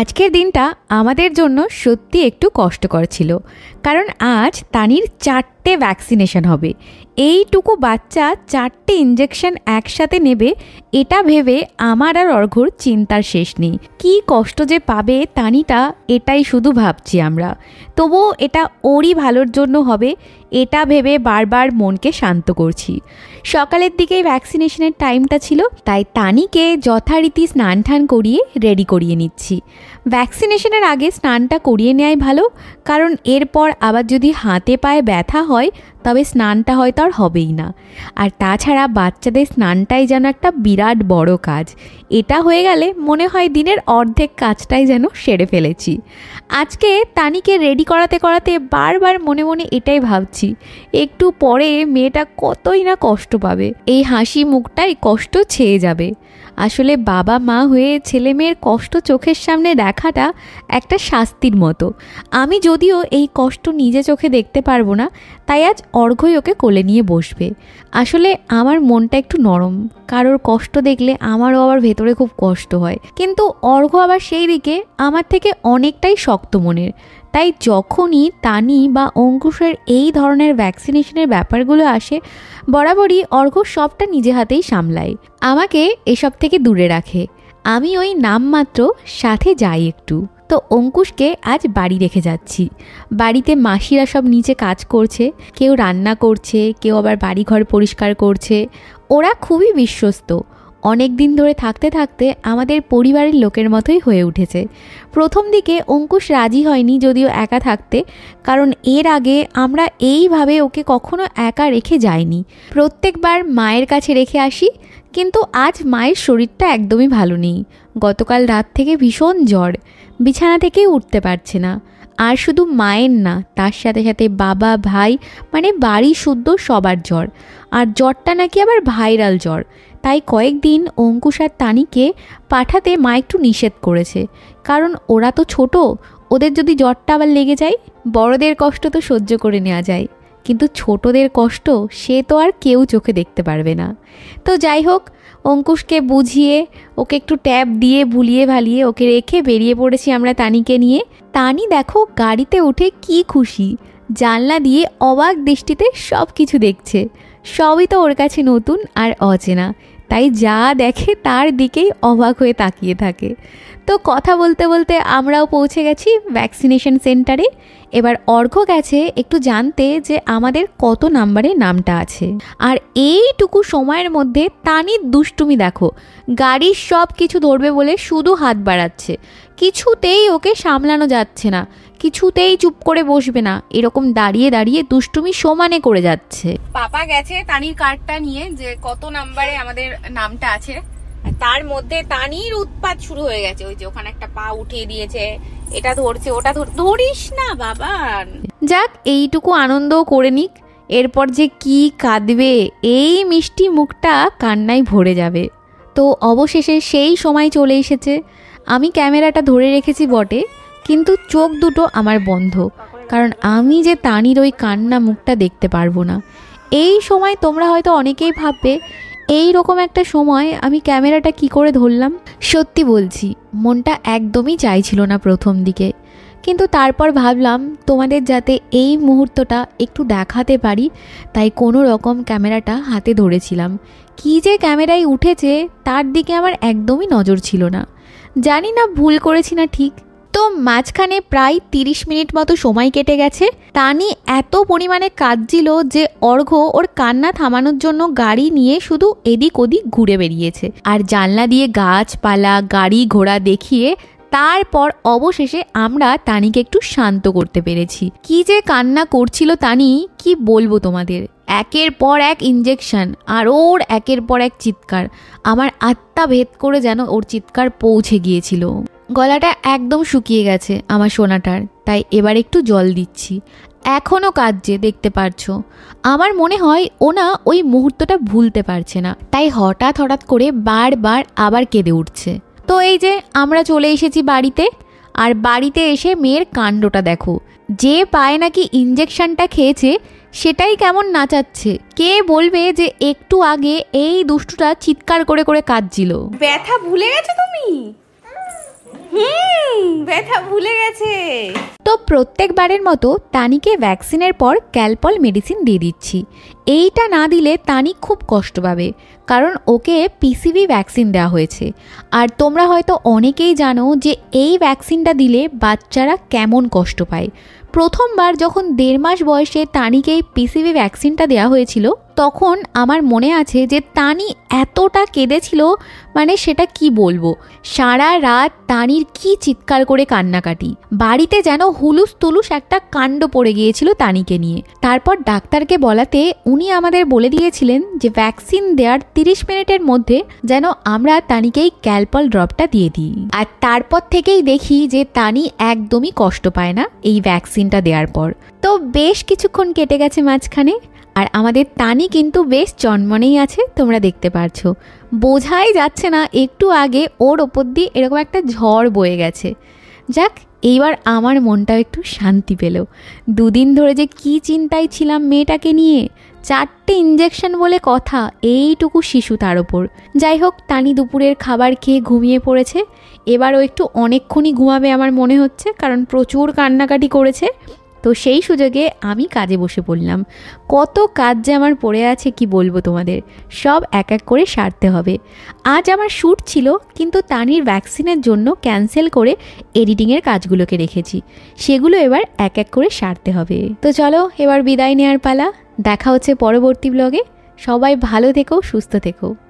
আজকের দিনটা আমাদের জন্য সত্যি একটু কষ্টকর ছিল কারণ আজ তানির চারটে ভ্যাকসিনেশন হবে এইটুকু বাচ্চা চারটে ইঞ্জেকশন একসাথে নেবে এটা ভেবে আমার আর অর্ঘর চিন্তার শেষ নেই কি কষ্ট যে পাবে তানিটা এটাই শুধু ভাবছি আমরা তবুও এটা ওরই ভালোর জন্য হবে এটা ভেবে বারবার মনকে শান্ত করছি সকালের দিকেই ভ্যাকসিনেশনের টাইমটা ছিল তাই তানিকে যথারীতি স্নান ঠান করিয়ে রেডি করিয়ে নিচ্ছি ভ্যাকসিনেশনের আগে স্নানটা করিয়ে নেওয়াই ভালো কারণ এরপর আবার যদি হাতে পায়ে ব্যথা হয় তবে স্নানটা হয়তো আর হবেই না আর তাছাড়া বাচ্চাদের স্নানটাই যেন একটা বিরাট বড় কাজ এটা হয়ে গেলে মনে হয় দিনের অর্ধেক কাজটাই যেন সেরে ফেলেছি আজকে তানিকে রেডি করাতে করাতে বারবার মনে মনে এটাই ভাবছি একটু পরে মেয়েটা কতই না কষ্ট পাবে এই হাসি মুখটাই কষ্ট ছেয়ে যাবে আসলে বাবা মা হয়ে ছেলে মেয়ের কষ্ট চোখের সামনে দেখাটা একটা শাস্তির মতো আমি যদিও এই কষ্ট নিজে চোখে দেখতে পারবো না তাই আজ অর্ঘ্যই ওকে কোলে নিয়ে বসবে আসলে আমার মনটা একটু নরম কারোর কষ্ট দেখলে আমারও আবার ভেতরে খুব কষ্ট হয় কিন্তু অর্ঘ্য আবার সেই দিকে আমার থেকে অনেকটাই শক্ত মনের তাই যখনই তানি বা অঙ্কুশের এই ধরনের ভ্যাকসিনেশনের ব্যাপারগুলো আসে বরাবরই অর্ঘ সবটা নিজে হাতেই সামলায় আমাকে এসব থেকে দূরে রাখে আমি ওই নামমাত্র সাথে যাই একটু তো অঙ্কুশকে আজ বাড়ি রেখে যাচ্ছি বাড়িতে মাসিরা সব নিচে কাজ করছে কেউ রান্না করছে কেউ আবার বাড়িঘর পরিষ্কার করছে ওরা খুবই বিশ্বস্ত অনেক দিন ধরে থাকতে থাকতে আমাদের পরিবারের লোকের মতোই হয়ে উঠেছে প্রথম দিকে অঙ্কুশ রাজি হয়নি যদিও একা থাকতে কারণ এর আগে আমরা এইভাবে ওকে কখনো একা রেখে যাইনি প্রত্যেকবার মায়ের কাছে রেখে আসি কিন্তু আজ মায়ের শরীরটা একদমই ভালো নেই গতকাল রাত থেকে ভীষণ জ্বর বিছানা থেকে উঠতে পারছে না আর শুধু মায়ের না তার সাথে সাথে বাবা ভাই মানে বাড়ি শুদ্ধ সবার জ্বর আর জ্বরটা নাকি আবার ভাইরাল জ্বর তাই কয়েকদিন অঙ্কুশ আর তানিকে পাঠাতে মা একটু নিষেধ করেছে কারণ ওরা তো ছোট ওদের যদি জ্বরটা আবার লেগে যায় বড়দের কষ্ট তো সহ্য করে নেওয়া যায় কিন্তু ছোটদের কষ্ট সে তো আর কেউ চোখে দেখতে পারবে না তো যাই হোক অঙ্কুশকে বুঝিয়ে ওকে একটু ট্যাব দিয়ে ভুলিয়ে ভালিয়ে ওকে রেখে বেরিয়ে পড়েছি আমরা তানিকে নিয়ে তানি দেখো গাড়িতে উঠে কি খুশি জানলা দিয়ে অবাক দৃষ্টিতে সব কিছু দেখছে সবই তো ওর কাছে নতুন আর অচেনা তাই যা দেখে তার দিকেই অবাক হয়ে তাকিয়ে থাকে তো কথা বলতে বলতে আমরাও পৌঁছে গেছি ভ্যাকসিনেশন সেন্টারে এবার অর্ঘ গেছে একটু জানতে যে আমাদের কত নাম্বারে নামটা আছে আর এইটুকু সময়ের মধ্যে তানির দুষ্টুমি দেখো গাড়ির সব কিছু ধরবে বলে শুধু হাত বাড়াচ্ছে কিছুতেই ওকে সামলানো যাচ্ছে না কিছুতেই চুপ করে বসবে না এরকম দাঁড়িয়ে দাঁড়িয়ে দুষ্টুমি সমানে করে যাচ্ছে পাপা গেছে তানির কার্ডটা নিয়ে যে কত নাম্বারে আমাদের নামটা আছে তার মধ্যে তানির উৎপাত শুরু হয়ে গেছে ওই যে ওখানে একটা পা উঠিয়ে দিয়েছে এটা ধরছে ওটা ধরিস না বাবা যাক এইটুকু আনন্দ করে নিক এরপর যে কি কাঁদবে এই মিষ্টি মুখটা কান্নায় ভরে যাবে তো অবশেষে সেই সময় চলে এসেছে আমি ক্যামেরাটা ধরে রেখেছি বটে কিন্তু চোখ দুটো আমার বন্ধ কারণ আমি যে তানির ওই কান্না মুখটা দেখতে পারবো না এই সময় তোমরা হয়তো অনেকেই ভাববে এই রকম একটা সময় আমি ক্যামেরাটা কি করে ধরলাম সত্যি বলছি মনটা একদমই চাইছিল না প্রথম দিকে কিন্তু তারপর ভাবলাম তোমাদের যাতে এই মুহূর্তটা একটু দেখাতে পারি তাই কোনো রকম ক্যামেরাটা হাতে ধরেছিলাম কি যে ক্যামেরায় উঠেছে তার দিকে আমার একদমই নজর ছিল না জানি না ভুল করেছি না ঠিক তো মাঝখানে প্রায় তিরিশ মিনিট মতো সময় কেটে গেছে তানি এত পরিমাণে কাঁদছিল যে অর্ঘ ওর কান্না থামানোর জন্য গাড়ি নিয়ে শুধু এদিক ওদিক ঘুরে বেরিয়েছে আর জানলা দিয়ে গাছপালা গাড়ি ঘোড়া দেখিয়ে তারপর অবশেষে আমরা তানিকে একটু শান্ত করতে পেরেছি কি যে কান্না করছিল তানি কি বলবো তোমাদের একের পর এক ইঞ্জেকশন আর ওর একের পর এক চিৎকার আমার আত্মা ভেদ করে যেন ওর চিৎকার পৌঁছে গিয়েছিল গলাটা একদম শুকিয়ে গেছে আমার সোনাটার তাই এবার একটু জল দিচ্ছি এখনও কাজে দেখতে পারছো আমার মনে হয় ওনা ওই মুহূর্তটা ভুলতে পারছে না তাই হঠাৎ হঠাৎ করে বারবার আবার কেঁদে উঠছে তো এই যে আমরা চলে এসেছি বাড়িতে আর বাড়িতে এসে মেয়ের কাণ্ডটা দেখো যে পায়ে নাকি ইঞ্জেকশনটা খেয়েছে সেটাই কেমন নাচাচ্ছে কে বলবে যে একটু আগে এই দুষ্টুটা চিৎকার করে করে কাঁদছিল ব্যথা ভুলে গেছো তুমি হুম ব্যথা ভুলে গেছে তো প্রত্যেকবারের মতো তানিকে ভ্যাকসিনের পর ক্যালপল মেডিসিন দিয়ে দিচ্ছি এইটা না দিলে তানি খুব কষ্ট পাবে কারণ ওকে পিসিবি ভ্যাকসিন দেওয়া হয়েছে আর তোমরা হয়তো অনেকেই জানো যে এই ভ্যাকসিনটা দিলে বাচ্চারা কেমন কষ্ট পায় প্রথমবার যখন দেড় মাস বয়সে তানিকে এই পিসিবি ভ্যাকসিনটা দেওয়া হয়েছিল তখন আমার মনে আছে যে তানি এতটা কেঁদেছিল মানে সেটা কি বলবো সারা রাত তানির কি চিৎকার করে কান্নাকাটি বাড়িতে যেন হুলুস তুলুস একটা কাণ্ড পড়ে গিয়েছিল তানিকে নিয়ে তারপর ডাক্তারকে বলাতে উনি আমাদের বলে দিয়েছিলেন যে ভ্যাকসিন দেওয়ার তিরিশ মিনিটের মধ্যে যেন আমরা তানিকেই ক্যালপল ড্রপটা দিয়ে দিই আর তারপর থেকেই দেখি যে তানি একদমই কষ্ট পায় না এই ভ্যাকসিনটা দেওয়ার পর তো বেশ কিছুক্ষণ কেটে গেছে মাঝখানে আর আমাদের তানি কিন্তু বেশ জন্মনেই আছে তোমরা দেখতে পারছো বোঝাই যাচ্ছে না একটু আগে ওর ওপর দিয়ে এরকম একটা ঝড় বয়ে গেছে যাক এইবার আমার মনটাও একটু শান্তি পেল দুদিন ধরে যে কি চিন্তায় ছিলাম মেয়েটাকে নিয়ে চারটে ইঞ্জেকশন বলে কথা এইটুকু শিশু তার ওপর যাই হোক তানি দুপুরের খাবার খেয়ে ঘুমিয়ে পড়েছে এবার ও একটু অনেকক্ষণই ঘুমাবে আমার মনে হচ্ছে কারণ প্রচুর কান্নাকাটি করেছে তো সেই সুযোগে আমি কাজে বসে পড়লাম কত কাজ যে আমার পড়ে আছে কি বলবো তোমাদের সব এক এক করে সারতে হবে আজ আমার শ্যুট ছিল কিন্তু তানির ভ্যাকসিনের জন্য ক্যান্সেল করে এডিটিংয়ের কাজগুলোকে রেখেছি সেগুলো এবার এক এক করে সারতে হবে তো চলো এবার বিদায় নেওয়ার পালা দেখা হচ্ছে পরবর্তী ব্লগে সবাই ভালো থেকো সুস্থ থেকো